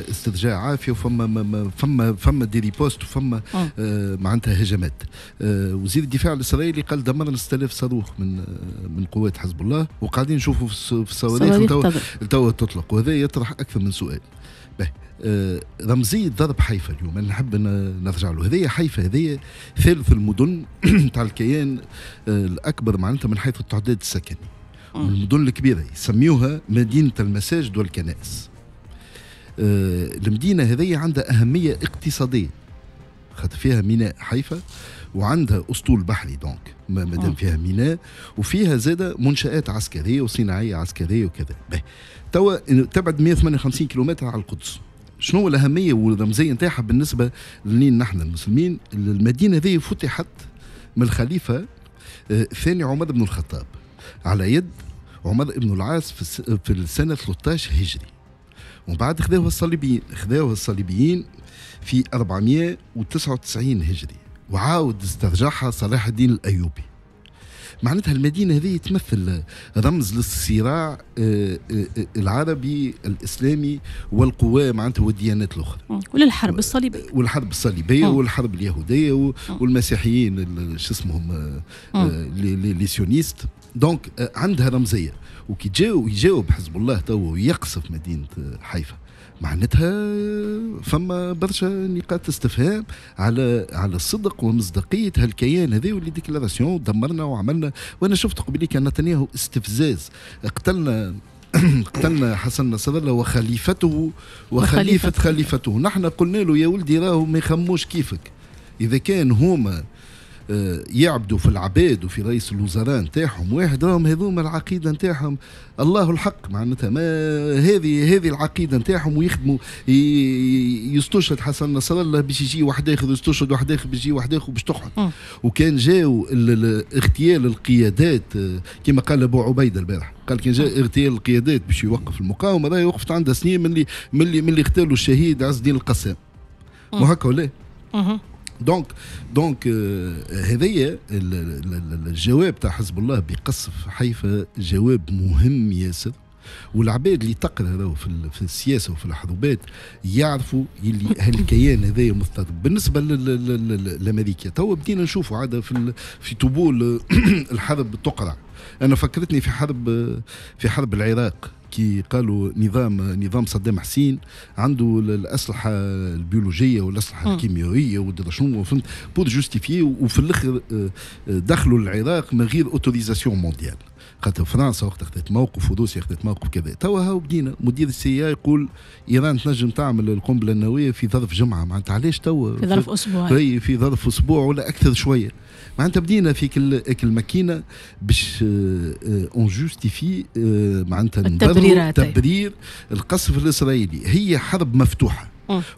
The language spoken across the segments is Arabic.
استرجاع عافيه وفما فما فما دي ريبوست وفما آه. آه معناتها هجمات آه وزير الدفاع الاسرائيلي قال دمرنا 6000 صاروخ من آه، من قوات حزب الله وقاعدين نشوفوا في الصواريخ تو تطلق وهذا يطرح اكثر من سؤال آه رمزية ضرب حيفا اليوم أنا نحب نرجع له هذه حيفا هذه ثالث المدن تاع الكيان آه، الأكبر معناتها من حيث التعداد السكني المدن الكبيرة يسميوها مدينة المساجد والكنائس آه، المدينه هذه عندها اهميه اقتصاديه خاطر فيها ميناء حيفا وعندها اسطول بحري دونك ما دام آه. فيها ميناء وفيها زادة منشات عسكريه وصناعيه عسكريه وكذا توا تبعد 158 كيلومتر على القدس شنو الاهميه والرمزيه نتاعها بالنسبه لنا نحن المسلمين المدينه هذه فتحت من الخليفه آه، الثاني عمر بن الخطاب على يد عمر بن العاص في السنه 13 هجري ومن بعد خذاوها الصليبيين خذاوها الصليبيين في 499 هجري وعاود استرجعها صلاح الدين الايوبي معناتها المدينه هذه تمثل رمز للصراع آه، آه، آه، العربي الاسلامي والقوى معناتها والديانات الاخرى وللحرب الصليبيه والحرب الصليبيه والحرب اليهوديه والمسيحيين شو اسمهم لي سيونيست دونك عندها رمزيه وكي جاو يجاوب حزب الله تو ويقصف مدينه حيفا معناتها فما برشا نقاط استفهام على على الصدق ومصداقيه هالكيان هذا واللي ديكلاراسيون دمرنا وعملنا وانا شفت كان نتنياهو استفزاز قتلنا قتلنا حسن نصر الله وخليفته وخليفة خليفته نحن قلنا له يا ولدي راهو ما يخموش كيفك إذا كان هما آه، يعبدوا في العباد وفي رئيس الوزراء نتاعهم واحد راهم هذوما العقيده نتاعهم الله الحق معناتها ما هذه هذه العقيده نتاعهم ويخدموا يستشهد حسن نصر الله باش يجي واحد اخر يستشهد واحد اخر باش يجي واحد اخر باش تقعد وكان جاو اغتيال القيادات آه، كما قال ابو عبيده البارح قال كان جاء اغتيال القيادات باش يوقف المقاومه راهي وقفت عندها سنين من اللي من اللي من اللي اغتالوا الشهيد عز الدين القسام وهكا ولا دونك دونك هذايا الجواب تاع حزب الله بقصف حيفا جواب مهم ياسر والعباد اللي تقرا راهو في السياسه وفي الحروبات يعرفوا اللي هالكيان هذايا مضطرب بالنسبه لامريكا تو بدينا نشوفوا عاده في في طبول الحرب تقرع انا فكرتني في حرب في حرب العراق كي قالوا نظام نظام صدام حسين عنده الاسلحه البيولوجيه والاسلحه الكيميائيه ودرا شنو فهمت بور جوستيفي وفي الاخر آه، آه، دخلوا العراق من غير اوتوريزاسيون مونديال خاطر فرنسا وقت اخذت موقف وروسيا اخذت موقف كذا توا هاو بدينا مدير السي يقول ايران تنجم تعمل القنبله النوويه في ظرف جمعه معناتها علاش توا في ظرف اسبوع اي في ظرف اسبوع ولا اكثر شويه معناتها بدينا في كل الماكينه باش اون آه، جوستيفي آه، معناتها التبرير تبرير القصف الاسرائيلي هي حرب مفتوحه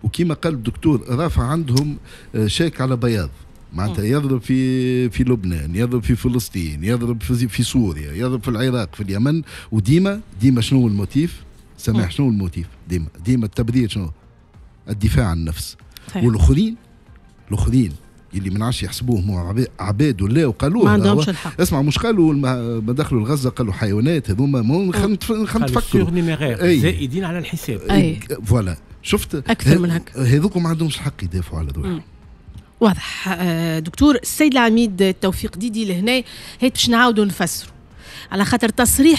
وكما قال الدكتور رافع عندهم آه، شاك على بياض معناتها يضرب في في لبنان يضرب في فلسطين يضرب في, في سوريا يضرب في العراق في اليمن وديما ديما شنو الموتيف سامح شنو الموتيف ديما ديما التبرير شنو الدفاع عن النفس صحيح. والاخرين الاخرين اللي ما نعرفش يحسبوهم عباد ولا وقالوا ما عندهمش الحق اسمع مش قالوا ما دخلوا الغزه قالوا حيوانات هذوما خلينا نفكروا زائدين على الحساب اي فوالا شفت اكثر من هكا هذوك ما عندهمش الحق يدافعوا على روحهم واضح آه، دكتور السيد العميد توفيق ديدي لهنا هيت باش نعاودوا نفسروا على خاطر تصريح